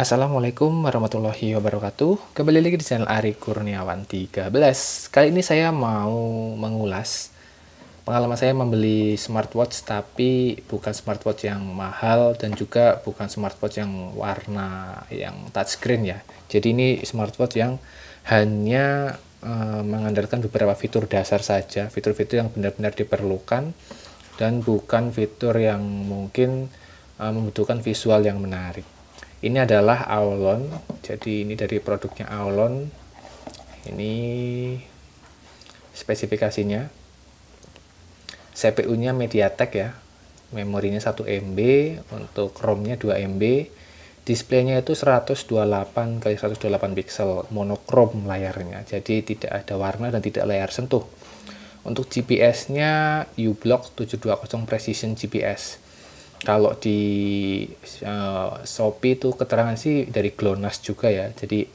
Assalamualaikum warahmatullahi wabarakatuh. Kembali lagi di channel Ari Kurniawan 13. Kali ini saya mau mengulas pengalaman saya membeli smartwatch tapi bukan smartwatch yang mahal dan juga bukan smartwatch yang warna yang touchscreen ya. Jadi ini smartwatch yang hanya e, mengandalkan beberapa fitur dasar saja, fitur-fitur yang benar-benar diperlukan dan bukan fitur yang mungkin eh, membutuhkan visual yang menarik ini adalah Aulon jadi ini dari produknya Aulon ini spesifikasinya CPU nya Mediatek ya memorinya 1 MB untuk ROM nya 2 MB displaynya itu 128 kali 128 pixel monokrom layarnya jadi tidak ada warna dan tidak layar sentuh untuk GPS nya uBlock 720 Precision GPS kalau di uh, Shopee itu keterangan sih dari GLONASS juga ya. Jadi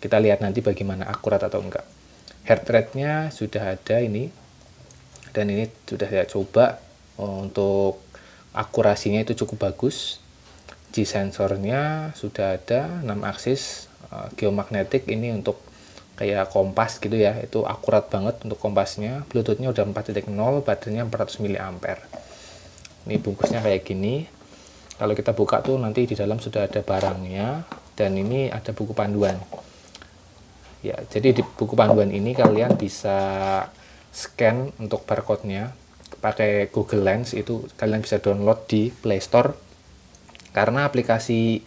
kita lihat nanti bagaimana akurat atau enggak. Heart rate-nya sudah ada ini dan ini sudah saya coba eh, untuk akurasinya itu cukup bagus. G sensornya sudah ada 6 aksis uh, geomagnetik ini untuk kayak kompas gitu ya. Itu akurat banget untuk kompasnya. Bluetooth-nya Bluetoothnya udah 4.0, baterainya 400 mAh ini bungkusnya kayak gini kalau kita buka tuh nanti di dalam sudah ada barangnya dan ini ada buku panduan ya jadi di buku panduan ini kalian bisa scan untuk barcode-nya pakai Google Lens itu kalian bisa download di Play Store karena aplikasi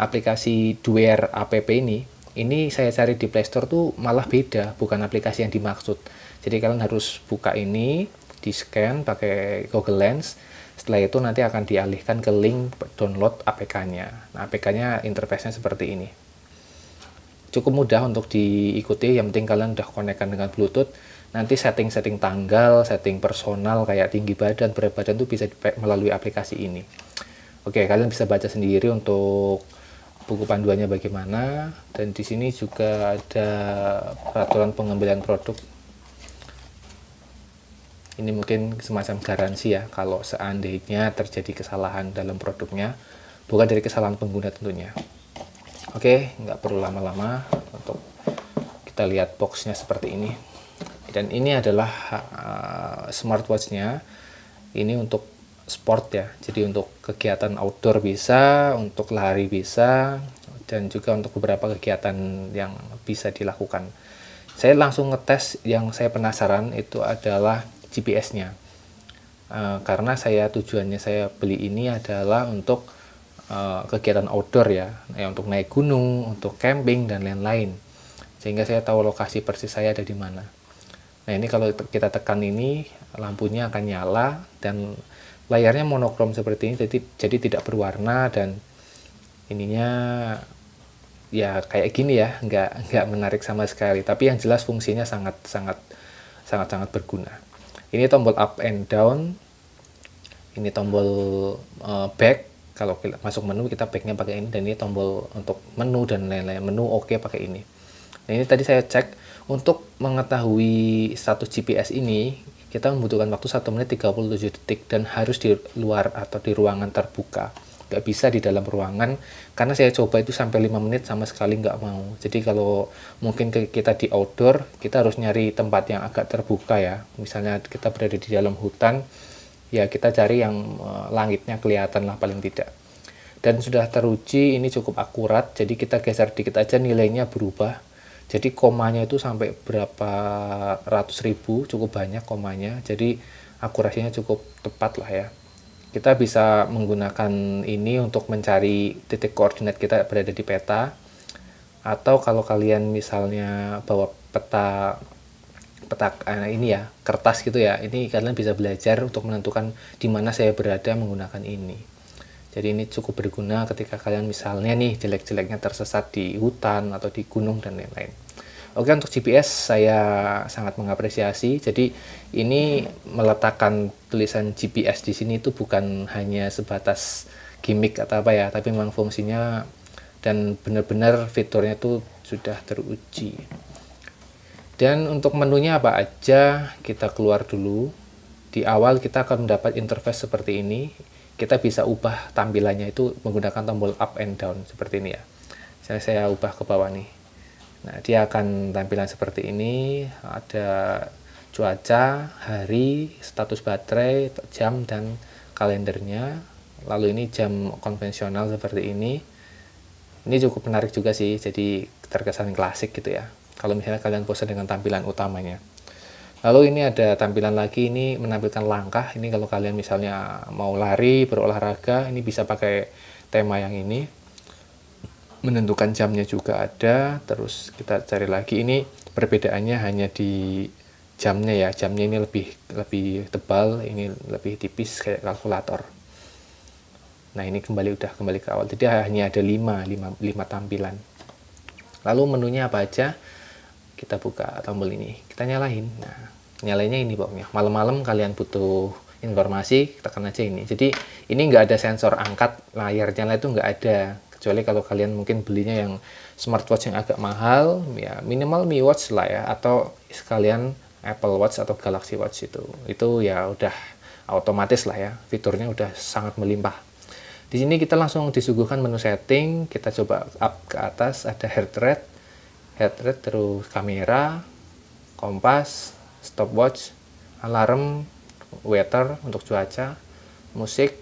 aplikasi Duer app ini ini saya cari di Play Store tuh malah beda bukan aplikasi yang dimaksud jadi kalian harus buka ini di scan pakai Google Lens setelah itu nanti akan dialihkan ke link download APK-nya. Nah, APK-nya interface-nya seperti ini. Cukup mudah untuk diikuti, yang penting kalian sudah konekkan dengan Bluetooth. Nanti setting-setting tanggal, setting personal kayak tinggi badan, berat badan itu bisa melalui aplikasi ini. Oke, kalian bisa baca sendiri untuk buku panduannya bagaimana dan di sini juga ada peraturan pengambilan produk ini mungkin semacam garansi ya kalau seandainya terjadi kesalahan dalam produknya bukan dari kesalahan pengguna tentunya oke nggak perlu lama-lama untuk kita lihat boxnya seperti ini dan ini adalah uh, smartwatchnya ini untuk sport ya jadi untuk kegiatan outdoor bisa untuk lari bisa dan juga untuk beberapa kegiatan yang bisa dilakukan saya langsung ngetes yang saya penasaran itu adalah GPS-nya. Uh, eh, karena saya tujuannya saya beli ini adalah untuk uh, kegiatan outdoor ya, ya untuk naik gunung, untuk camping dan lain-lain. Sehingga saya tahu lokasi persis saya ada di mana. Nah, ini kalau kita tekan ini lampunya akan nyala dan layarnya monokrom seperti ini jadi jadi tidak berwarna dan ininya ya kayak gini ya nggak nggak menarik sama sekali tapi yang jelas fungsinya sangat sangat sangat sangat berguna ini tombol up and down. Ini tombol uh, back. Kalau masuk menu kita backnya pakai ini dan ini tombol untuk menu dan lain-lain. Menu oke okay pakai ini. Nah, ini tadi saya cek untuk mengetahui status GPS ini kita membutuhkan waktu 1 menit 37 detik dan harus di luar atau di ruangan terbuka nggak bisa di dalam ruangan karena saya coba itu sampai 5 menit sama sekali nggak mau jadi kalau mungkin kita di outdoor kita harus nyari tempat yang agak terbuka ya misalnya kita berada di dalam hutan ya kita cari yang eh, langitnya kelihatan lah paling tidak dan sudah teruji ini cukup akurat jadi kita geser dikit aja nilainya berubah jadi komanya itu sampai berapa ratus ribu cukup banyak komanya jadi akurasinya cukup tepat lah ya kita bisa menggunakan ini untuk mencari titik koordinat kita berada di peta atau kalau kalian misalnya bawa peta peta eh, ini ya kertas gitu ya ini kalian bisa belajar untuk menentukan di mana saya berada menggunakan ini jadi ini cukup berguna ketika kalian misalnya nih jelek-jeleknya tersesat di hutan atau di gunung dan lain-lain Oke untuk GPS saya sangat mengapresiasi. Jadi ini meletakkan tulisan GPS di sini itu bukan hanya sebatas gimmick atau apa ya, tapi memang fungsinya dan benar-benar fiturnya itu sudah teruji. Dan untuk menunya apa aja kita keluar dulu. Di awal kita akan mendapat interface seperti ini. Kita bisa ubah tampilannya itu menggunakan tombol up and down seperti ini ya. Saya saya ubah ke bawah nih. Nah, dia akan tampilan seperti ini, ada cuaca, hari, status baterai, jam dan kalendernya. Lalu ini jam konvensional seperti ini. Ini cukup menarik juga sih, jadi terkesan klasik gitu ya. Kalau misalnya kalian bosan dengan tampilan utamanya. Lalu ini ada tampilan lagi, ini menampilkan langkah. Ini kalau kalian misalnya mau lari, berolahraga, ini bisa pakai tema yang ini menentukan jamnya juga ada terus kita cari lagi ini perbedaannya hanya di jamnya ya jamnya ini lebih lebih tebal ini lebih tipis kayak kalkulator nah ini kembali udah kembali ke awal jadi hanya ada 5, 5, 5 tampilan lalu menunya apa aja kita buka tombol ini kita nyalain nah nyalainnya ini pokoknya malam-malam kalian butuh informasi tekan aja ini jadi ini nggak ada sensor angkat layar nyala itu nggak ada kecuali kalau kalian mungkin belinya yang smartwatch yang agak mahal ya minimal Mi Watch lah ya atau sekalian Apple Watch atau Galaxy Watch itu itu ya udah otomatis lah ya fiturnya udah sangat melimpah di sini kita langsung disuguhkan menu setting kita coba up ke atas ada heart rate heart rate terus kamera kompas stopwatch alarm weather untuk cuaca musik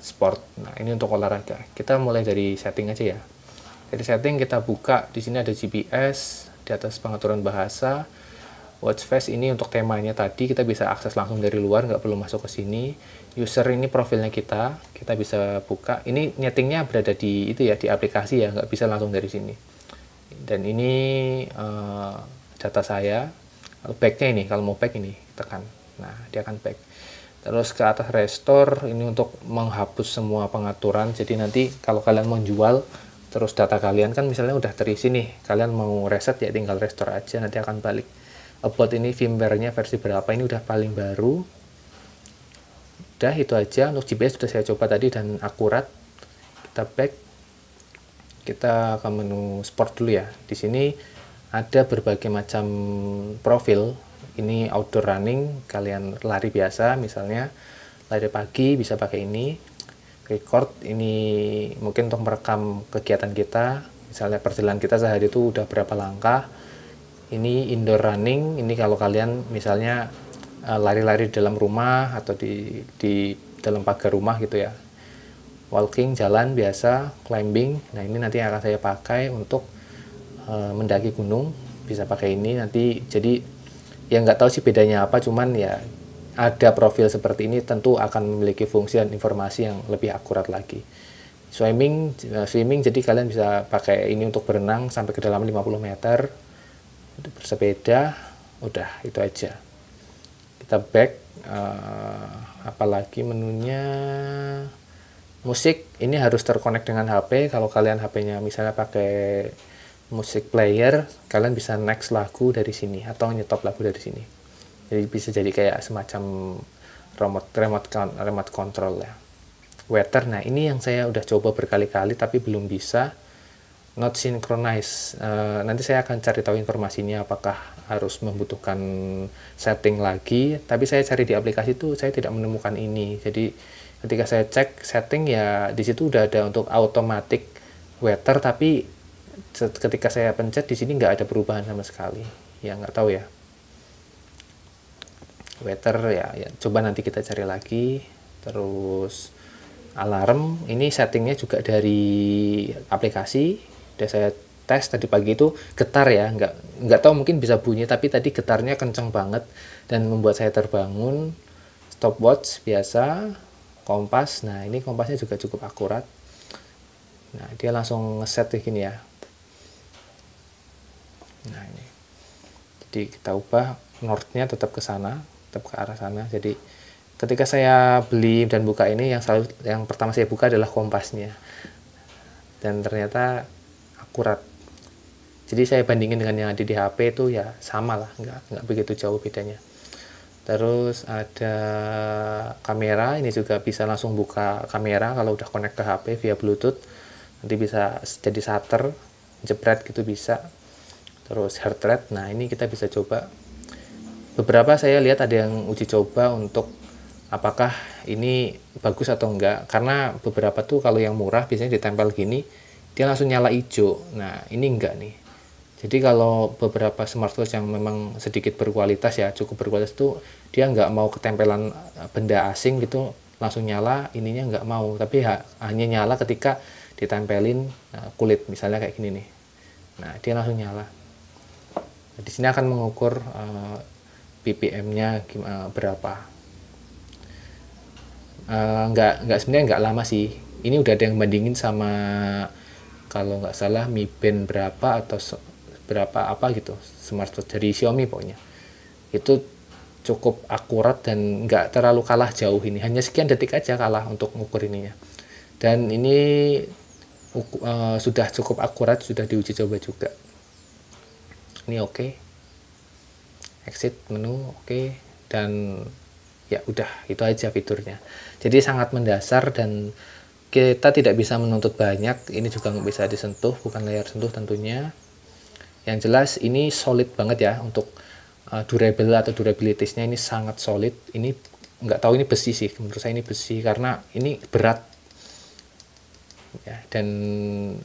sport. Nah, ini untuk olahraga. Kita mulai dari setting aja ya. Dari setting kita buka di sini ada GPS, di atas pengaturan bahasa. Watch face ini untuk temanya tadi kita bisa akses langsung dari luar, nggak perlu masuk ke sini. User ini profilnya kita, kita bisa buka. Ini settingnya berada di itu ya di aplikasi ya, nggak bisa langsung dari sini. Dan ini uh, data saya. Backnya ini, kalau mau back ini tekan. Nah, dia akan back terus ke atas restore ini untuk menghapus semua pengaturan jadi nanti kalau kalian mau jual terus data kalian kan misalnya udah terisi nih kalian mau reset ya tinggal restore aja nanti akan balik about ini firmware-nya versi berapa ini udah paling baru udah itu aja untuk GPS sudah saya coba tadi dan akurat kita back kita ke menu sport dulu ya di sini ada berbagai macam profil ini outdoor running kalian lari biasa misalnya lari pagi bisa pakai ini record ini mungkin untuk merekam kegiatan kita misalnya perjalanan kita sehari itu udah berapa langkah ini indoor running ini kalau kalian misalnya eh, lari-lari di dalam rumah atau di di dalam pagar rumah gitu ya walking jalan biasa climbing nah ini nanti akan saya pakai untuk uh, mendaki gunung bisa pakai ini nanti jadi ya nggak tahu sih bedanya apa cuman ya ada profil seperti ini tentu akan memiliki fungsi dan informasi yang lebih akurat lagi swimming eh, swimming jadi kalian bisa pakai ini untuk berenang sampai ke dalam 50 meter bersepeda udah itu aja kita back uh, eh, apalagi menunya musik ini harus terkonek dengan HP kalau kalian HP-nya misalnya pakai musik player kalian bisa next lagu dari sini atau nyetop lagu dari sini jadi bisa jadi kayak semacam remote remote remote control ya weather nah ini yang saya udah coba berkali-kali tapi belum bisa not synchronize uh, nanti saya akan cari tahu informasinya apakah harus membutuhkan setting lagi tapi saya cari di aplikasi itu saya tidak menemukan ini jadi ketika saya cek setting ya di situ udah ada untuk automatic weather tapi ketika saya pencet di sini nggak ada perubahan sama sekali ya nggak tahu ya weather ya, ya coba nanti kita cari lagi terus alarm ini settingnya juga dari aplikasi udah saya tes tadi pagi itu getar ya nggak nggak tahu mungkin bisa bunyi tapi tadi getarnya kenceng banget dan membuat saya terbangun stopwatch biasa kompas nah ini kompasnya juga cukup akurat nah dia langsung ngeset gini ya Nah ini. Jadi kita ubah northnya tetap ke sana, tetap ke arah sana. Jadi ketika saya beli dan buka ini yang selalu yang pertama saya buka adalah kompasnya. Dan ternyata akurat. Jadi saya bandingin dengan yang ada di HP itu ya sama lah, nggak nggak begitu jauh bedanya. Terus ada kamera, ini juga bisa langsung buka kamera kalau udah connect ke HP via Bluetooth. Nanti bisa jadi shutter, jebret gitu bisa terus heart rate. Nah, ini kita bisa coba beberapa saya lihat ada yang uji coba untuk apakah ini bagus atau enggak karena beberapa tuh kalau yang murah biasanya ditempel gini dia langsung nyala hijau. Nah, ini enggak nih. Jadi kalau beberapa smartwatch yang memang sedikit berkualitas ya, cukup berkualitas tuh dia enggak mau ketempelan eh, benda asing gitu langsung nyala, ininya enggak mau. Tapi hanya nyala ketika ditempelin eh, kulit misalnya kayak gini nih. Nah, dia langsung nyala. Di sini akan mengukur uh, eh, ppm nya uh, eh, berapa. Uh, nggak sebenarnya nggak lama sih. Ini udah ada yang bandingin sama kalau nggak salah Mi Band berapa atau berapa apa gitu smartwatch dari Xiaomi pokoknya. Itu cukup akurat dan nggak terlalu kalah jauh ini. Hanya sekian detik aja kalah untuk mengukur ininya. Dan ini uh, sudah cukup akurat, sudah diuji coba juga ini oke okay. exit menu oke okay. dan ya udah itu aja fiturnya jadi sangat mendasar dan kita tidak bisa menuntut banyak ini juga nggak bisa disentuh bukan layar sentuh tentunya yang jelas ini solid banget ya untuk uh, durable atau durabilitasnya ini sangat solid ini nggak tahu ini besi sih menurut saya ini besi karena ini berat ya, dan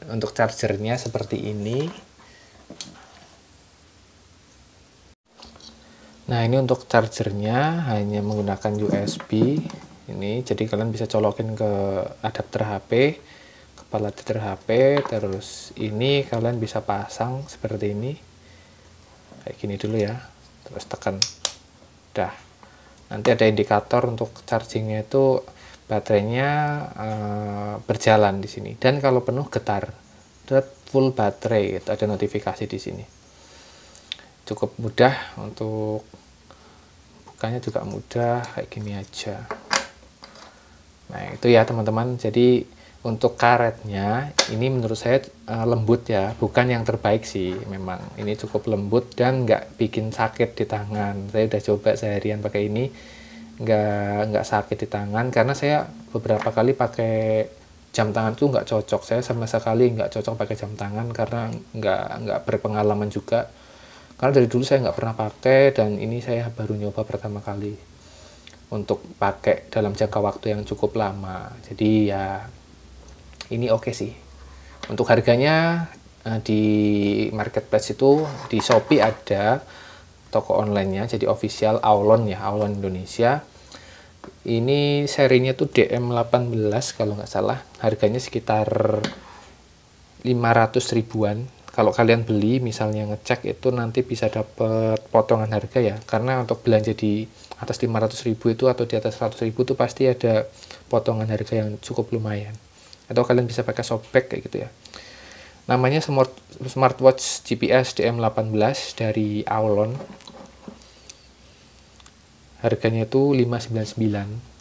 untuk chargernya seperti ini Nah ini untuk chargernya hanya menggunakan USB ini jadi kalian bisa colokin ke adapter HP kepala adapter HP terus ini kalian bisa pasang seperti ini kayak gini dulu ya terus tekan dah nanti ada indikator untuk chargingnya itu baterainya uh, berjalan di sini dan kalau penuh getar full baterai itu ada notifikasi di sini cukup mudah untuk bukanya juga mudah kayak gini aja nah itu ya teman-teman jadi untuk karetnya ini menurut saya eh, lembut ya bukan yang terbaik sih memang ini cukup lembut dan nggak bikin sakit di tangan saya udah coba seharian pakai ini nggak nggak sakit di tangan karena saya beberapa kali pakai jam tangan tuh nggak cocok saya sama sekali nggak cocok pakai jam tangan karena nggak nggak berpengalaman juga karena dari dulu saya nggak pernah pakai dan ini saya baru nyoba pertama kali untuk pakai dalam jangka waktu yang cukup lama jadi ya ini oke okay sih untuk harganya eh, di marketplace itu di Shopee ada toko online-nya, jadi official Aulon ya Aulon Indonesia ini serinya tuh DM18 kalau nggak salah harganya sekitar 500 ribuan kalau kalian beli misalnya ngecek itu nanti bisa dapat potongan harga ya karena untuk belanja di atas 500 ribu itu atau di atas 100 ribu itu pasti ada potongan harga yang cukup lumayan atau kalian bisa pakai sobek kayak gitu ya namanya smart smartwatch GPS DM18 dari Aulon harganya itu 599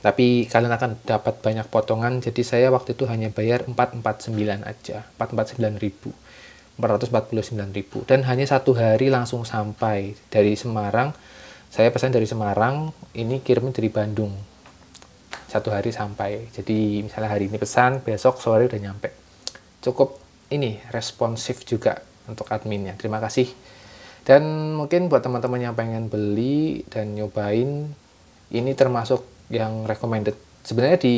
tapi kalian akan dapat banyak potongan jadi saya waktu itu hanya bayar 449 aja 449 ribu 449 ribu dan hanya satu hari langsung sampai dari Semarang saya pesan dari Semarang ini kirimin dari Bandung satu hari sampai jadi misalnya hari ini pesan besok sore udah nyampe cukup ini responsif juga untuk adminnya terima kasih dan mungkin buat teman-teman yang pengen beli dan nyobain ini termasuk yang recommended sebenarnya di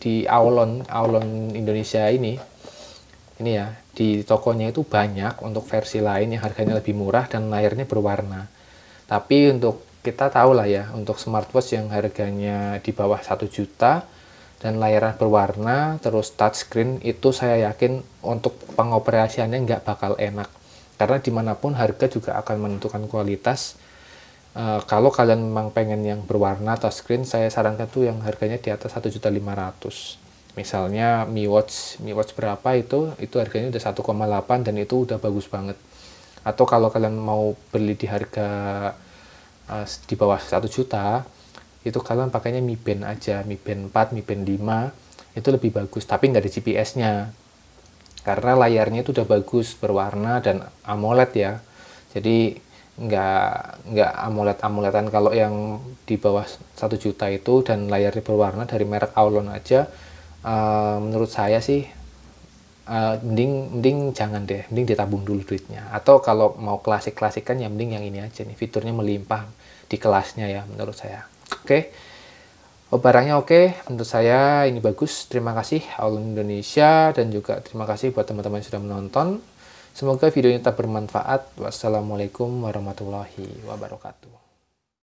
di Aulon Aulon Indonesia ini ini ya di tokonya itu banyak untuk versi lain yang harganya lebih murah dan layarnya berwarna tapi untuk kita tahu lah ya untuk smartwatch yang harganya di bawah satu juta dan layarnya berwarna terus touchscreen itu saya yakin untuk pengoperasiannya nggak bakal enak karena dimanapun harga juga akan menentukan kualitas uh, kalau kalian memang pengen yang berwarna touchscreen saya sarankan tuh yang harganya di atas 1.500 misalnya Mi Watch Mi Watch berapa itu itu harganya udah 1,8 dan itu udah bagus banget atau kalau kalian mau beli di harga uh, di bawah 1 juta itu kalian pakainya Mi Band aja Mi Band 4 Mi Band 5 itu lebih bagus tapi nggak ada GPS-nya karena layarnya itu udah bagus berwarna dan AMOLED ya jadi nggak nggak amulet amuletan kalau yang di bawah satu juta itu dan layarnya berwarna dari merek Aulon aja uh, menurut saya sih uh, mending mending jangan deh mending ditabung dulu duitnya atau kalau mau klasik klasikan ya mending yang ini aja nih fiturnya melimpah di kelasnya ya menurut saya oke okay. Oh, barangnya oke, okay. menurut saya ini bagus. Terima kasih Aulon Indonesia dan juga terima kasih buat teman-teman yang sudah menonton. Semoga videonya tetap bermanfaat. Wassalamualaikum warahmatullahi wabarakatuh.